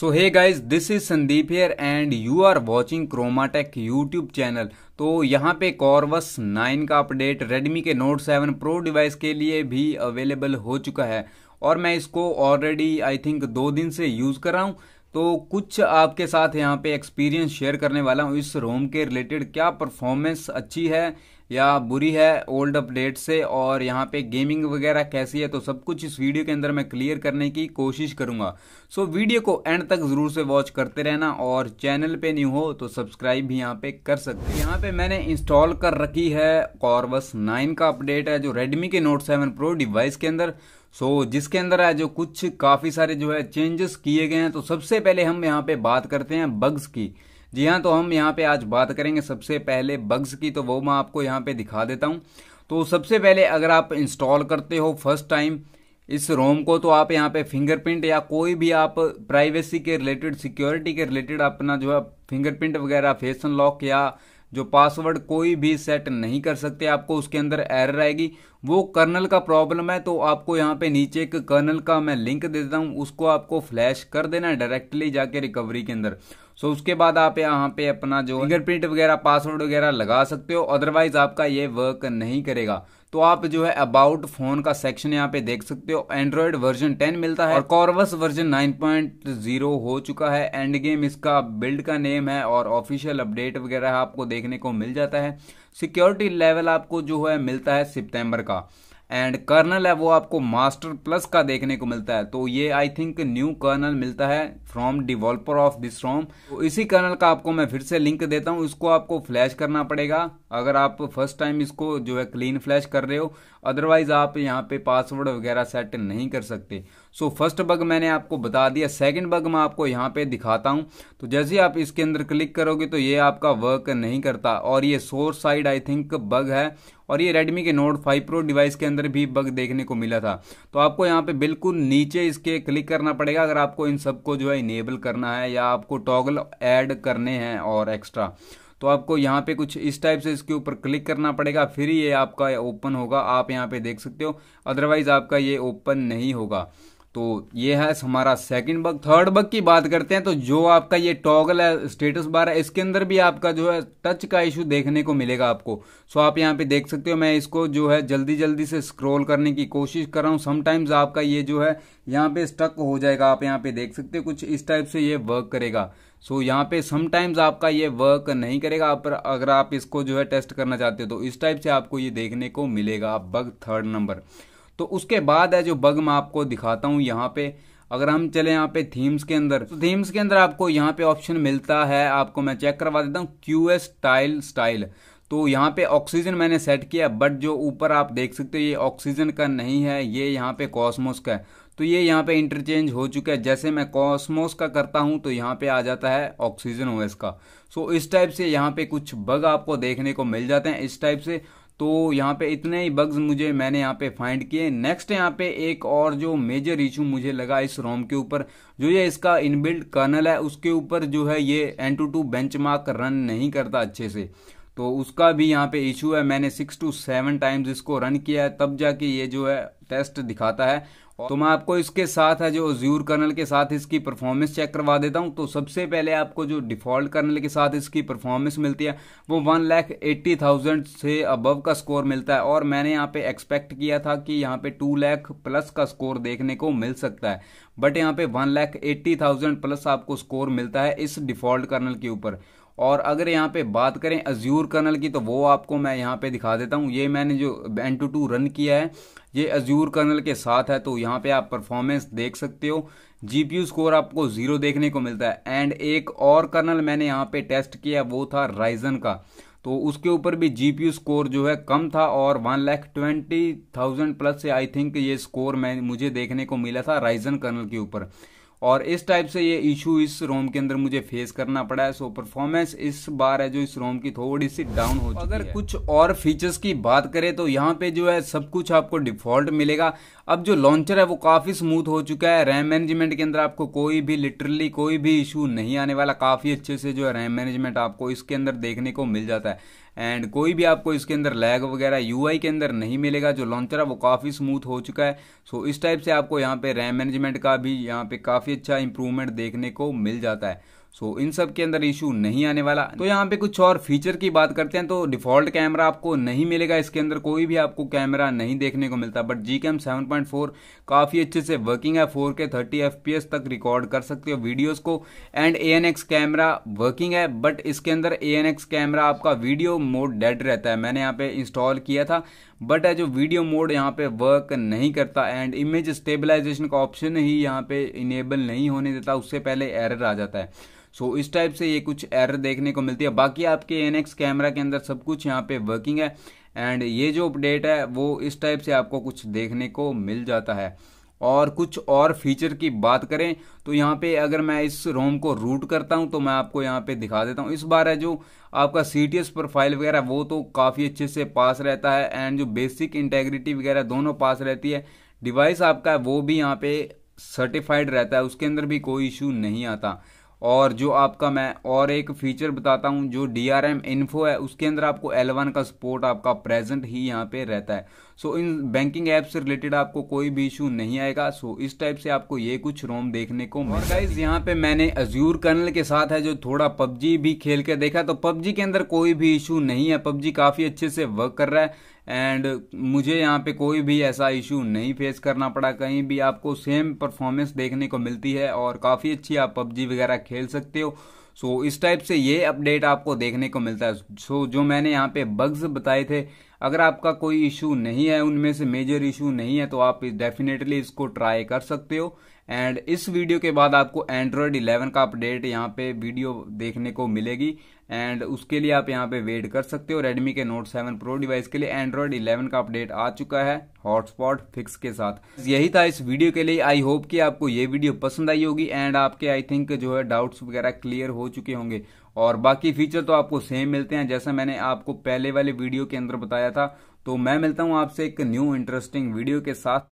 So hey guys this is Sandeep here and you are watching Chromatech YouTube channel तो यहाँ पे Corvus 9 का update Redmi के note 7 pro device के लिए भी अवेलेबल हो चुका है और मैं इसको ऑलरेडी आई थिंक दो दिन से यूज़ कर रहा हूँ तो कुछ आपके साथ यहाँ पे एक्सपीरियंस शेयर करने वाला हूँ इस रोम के रिलेटेड क्या परफॉर्मेंस अच्छी है या बुरी है ओल्ड अपडेट से और यहाँ पे गेमिंग वगैरह कैसी है तो सब कुछ इस वीडियो के अंदर मैं क्लियर करने की कोशिश करूँगा सो so, वीडियो को एंड तक ज़रूर से वॉच करते रहना और चैनल पे न्यू हो तो सब्सक्राइब भी यहाँ पे कर सकते हैं यहाँ पे मैंने इंस्टॉल कर रखी है कॉर्बस नाइन का अपडेट है जो रेडमी के नोट सेवन प्रो डिवाइस के अंदर सो so, जिसके अंदर है जो कुछ काफ़ी सारे जो है चेंजेस किए गए हैं तो सबसे पहले हम यहाँ पे बात करते हैं बग्स की जी हाँ तो हम यहाँ पे आज बात करेंगे सबसे पहले बग्स की तो वो मैं आपको यहाँ पे दिखा देता हूँ तो सबसे पहले अगर आप इंस्टॉल करते हो फर्स्ट टाइम इस रोम को तो आप यहाँ पे फिंगरप्रिंट या कोई भी आप प्राइवेसी के रिलेटेड सिक्योरिटी के रिलेटेड अपना जो है फिंगरप्रिंट वगैरह फेस अनलॉक या जो पासवर्ड कोई भी सेट नहीं कर सकते आपको उसके अंदर एरर आएगी वो कर्नल का प्रॉब्लम है तो आपको यहाँ पे नीचे एक कर्नल का मैं लिंक दे देता हूँ उसको आपको फ्लैश कर देना डायरेक्टली जाके रिकवरी के अंदर सो उसके बाद आप यहाँ पे अपना जो फिंगरप्रिंट वगैरह पासवर्ड वगैरह लगा सकते हो अदरवाइज आपका ये वर्क नहीं करेगा तो आप जो है अबाउट फोन का सेक्शन यहाँ पे देख सकते हो एंड्रॉयड वर्जन 10 मिलता है और कॉर्वस वर्जन 9.0 हो चुका है एंड गेम इसका बिल्ड का नेम है और ऑफिशियल अपडेट वगैरह आपको देखने को मिल जाता है सिक्योरिटी लेवल आपको जो है मिलता है सितंबर का एंड कर्नल है वो आपको मास्टर प्लस का देखने को मिलता है तो ये आई थिंक न्यू कर्नल मिलता है from developer of this ROM तो इसी कर्नल का आपको मैं फिर से लिंक देता हूँ इसको आपको फ्लैश करना पड़ेगा अगर आप फर्स्ट टाइम इसको जो है क्लीन फ्लैश कर रहे हो अदरवाइज आप यहाँ पे पासवर्ड वगैरह सेट नहीं कर सकते सो फर्स्ट बग मैंने आपको बता दिया सेकेंड बग मैं आपको यहाँ पे दिखाता हूँ तो जैसे आप इसके अंदर क्लिक करोगे तो ये आपका वर्क नहीं करता और ये source side I think bug है और ये रेडमी के नोट फाइव प्रो डिवाइस के अंदर भी बग देखने को मिला था तो आपको यहाँ पे बिल्कुल नीचे इसके क्लिक करना पड़ेगा अगर आपको इन सबको जो है इनेबल करना है या आपको टॉगल ऐड करने हैं और एक्स्ट्रा तो आपको यहाँ पे कुछ इस टाइप से इसके ऊपर क्लिक करना पड़ेगा फिर ये आपका ओपन होगा आप यहाँ पे देख सकते हो अदरवाइज़ आपका ये ओपन नहीं होगा तो ये है हमारा सेकंड बग थर्ड बग की बात करते हैं तो जो आपका ये टॉगल है स्टेटस बार है इसके अंदर भी आपका जो है टच का इशू देखने को मिलेगा आपको सो आप यहाँ पे देख सकते हो मैं इसको जो है जल्दी जल्दी से स्क्रॉल करने की कोशिश कर रहा हूँ समटाइम्स आपका ये जो है यहाँ पे स्टक हो जाएगा आप यहाँ पे देख सकते हो कुछ इस टाइप से ये वर्क करेगा सो so, यहाँ पे समटाइम्स आपका ये वर्क नहीं करेगा पर अगर आप इसको जो है टेस्ट करना चाहते हो तो इस टाइप से आपको ये देखने को मिलेगा बग थर्ड नंबर तो उसके बाद है जो बग मैं आपको दिखाता हूँ यहाँ पे अगर हम चले यहाँ पे थीम्स के अंदर तो थीम्स के अंदर आपको यहाँ पे ऑप्शन मिलता है आपको मैं चेक करवा देता हूँ क्यू एस स्टाइल स्टाइल तो यहाँ पे ऑक्सीजन मैंने सेट किया बट जो ऊपर आप देख सकते हो ये ऑक्सीजन का नहीं है ये यहाँ पे कॉस्मोस का है तो ये यहाँ पे इंटरचेंज हो चुका है जैसे मैं कॉस्मोस का करता हूँ तो यहाँ पे आ जाता है ऑक्सीजन ओएस का सो so, इस टाइप से यहाँ पे कुछ बग आपको देखने को मिल जाते हैं इस टाइप से तो यहाँ पे इतने ही बग्स मुझे मैंने यहाँ पे फाइंड किए नेक्स्ट यहाँ पे एक और जो मेजर इशू मुझे लगा इस रोम के ऊपर जो ये इसका इनबिल्ट कर्नल है उसके ऊपर जो है ये AnTuTu bench run नहीं करता अच्छे से तो उसका भी यहाँ पे इशू है मैंने सिक्स टू सेवन टाइम्स इसको रन किया है तब जाके ये जो है टेस्ट दिखाता है तो मैं आपको इसके साथ है जो ज्यूर कर्नल के साथ इसकी परफॉर्मेंस चेक करवा देता हूं तो सबसे पहले आपको जो डिफॉल्ट कर्नल के साथ इसकी परफॉर्मेंस मिलती है वो वन लैख एट्टी थाउजेंड से अबव का स्कोर मिलता है और मैंने यहाँ पे एक्सपेक्ट किया था कि यहाँ पे टू लैख प्लस का स्कोर देखने को मिल सकता है बट यहाँ पे one lakh eighty thousand plus आपको स्कोर मिलता है इस डिफॉल्ट कर्नल के ऊपर और अगर यहाँ पे बात करें अज्यूर कर्नल की तो वो आपको मैं यहाँ पे दिखा देता हूँ ये मैंने जो एन टू टू रन किया है ये अज्यूर कर्नल के साथ है तो यहाँ पे आप परफॉर्मेंस देख सकते हो जीपीयू स्कोर आपको ज़ीरो देखने को मिलता है एंड एक और कर्नल मैंने यहाँ पे टेस्ट किया वो था राइजन का तो उसके ऊपर भी जीपीयू स्कोर जो है कम था और one lakh twenty thousand plus से आई थिंक ये स्कोर मैं मुझे देखने को मिला था राइजन कर्नल के ऊपर और इस टाइप से ये इशू इस रोम के अंदर मुझे फेस करना पड़ा है सो परफॉर्मेंस इस बार है जो इस रोम की थोड़ी सी डाउन हो अगर है। कुछ और फीचर्स की बात करें तो यहाँ पे जो है सब कुछ आपको डिफॉल्ट मिलेगा अब जो लॉन्चर है वो काफ़ी स्मूथ हो चुका है रैम मैनेजमेंट के अंदर आपको कोई भी लिटरली कोई भी इशू नहीं आने वाला काफ़ी अच्छे से जो है रैम मैनेजमेंट आपको इसके अंदर देखने को मिल जाता है एंड कोई भी आपको इसके अंदर लैग वगैरह यू के अंदर नहीं मिलेगा जो लॉन्चर है वो काफ़ी स्मूथ हो चुका है सो इस टाइप से आपको यहाँ पे रैम मैनेजमेंट का भी यहाँ पे काफ़ी अच्छा इंप्रूवमेंट देखने को मिल जाता है सो so, इन सब के अंदर इशू नहीं आने वाला तो यहाँ पे कुछ और फीचर की बात करते हैं तो डिफॉल्ट कैमरा आपको नहीं मिलेगा इसके अंदर कोई भी आपको कैमरा नहीं देखने को मिलता बट जी कैम सेवन काफ़ी अच्छे से वर्किंग है फोर के थर्टी एफ तक रिकॉर्ड कर सकते हो वीडियोज़ को एंड ए कैमरा वर्किंग है बट इसके अंदर ए कैमरा आपका वीडियो मोड डेड रहता है मैंने यहाँ पे इंस्टॉल किया था बट है जो वीडियो मोड यहाँ पे वर्क नहीं करता एंड इमेज स्टेबलाइजेशन का ऑप्शन ही यहाँ पे इनेबल नहीं होने देता उससे पहले एरर आ जाता है सो so, इस टाइप से ये कुछ एरर देखने को मिलती है बाकी आपके एन कैमरा के अंदर सब कुछ यहाँ पे वर्किंग है एंड ये जो अपडेट है वो इस टाइप से आपको कुछ देखने को मिल जाता है और कुछ और फीचर की बात करें तो यहाँ पे अगर मैं इस रोम को रूट करता हूँ तो मैं आपको यहाँ पे दिखा देता हूँ इस बार है जो आपका सी टी एस प्रोफाइल वगैरह वो तो काफ़ी अच्छे से पास रहता है एंड जो बेसिक इंटेग्रिटी वगैरह दोनों पास रहती है डिवाइस आपका वो भी यहाँ पे सर्टिफाइड रहता है उसके अंदर भी कोई इशू नहीं आता और जो आपका मैं और एक फीचर बताता हूँ जो डी आर एम इन्फो है उसके अंदर आपको एल वन का सपोर्ट आपका प्रेजेंट ही यहाँ पे रहता है सो so, इन बैंकिंग ऐप से रिलेटेड आपको कोई भी इशू नहीं आएगा सो so, इस टाइप से आपको ये कुछ रोम देखने को और गाइज यहाँ पे मैंने अज्यूर कर्नल के साथ है जो थोड़ा पबजी भी खेल के देखा तो पबजी के अंदर कोई भी इशू नहीं है पबजी काफ़ी अच्छे से वर्क कर रहा है एंड मुझे यहाँ पे कोई भी ऐसा इशू नहीं फेस करना पड़ा कहीं भी आपको सेम परफॉर्मेंस देखने को मिलती है और काफ़ी अच्छी आप पबजी वगैरह खेल सकते हो सो so, इस टाइप से ये अपडेट आपको देखने को मिलता है सो so, जो मैंने यहाँ पे बग्स बताए थे अगर आपका कोई इशू नहीं है उनमें से मेजर इशू नहीं है तो आप डेफिनेटली इसको ट्राई कर सकते हो एंड इस वीडियो के बाद आपको एंड्रॉयड 11 का अपडेट यहाँ पे वीडियो देखने को मिलेगी एंड उसके लिए आप यहाँ पे वेट कर सकते हो रेडमी के नोट 7 प्रो डिवाइस के लिए एंड्रॉयड 11 का अपडेट आ चुका है हॉटस्पॉट फिक्स के साथ यही था इस वीडियो के लिए आई होप कि आपको ये वीडियो पसंद आई होगी एंड आपके आई थिंक जो है डाउट्स वगैरह क्लियर हो चुके होंगे और बाकी फीचर तो आपको सेम मिलते हैं जैसा मैंने आपको पहले वाले वीडियो के अंदर बताया था तो मैं मिलता हूँ आपसे एक न्यू इंटरेस्टिंग वीडियो के साथ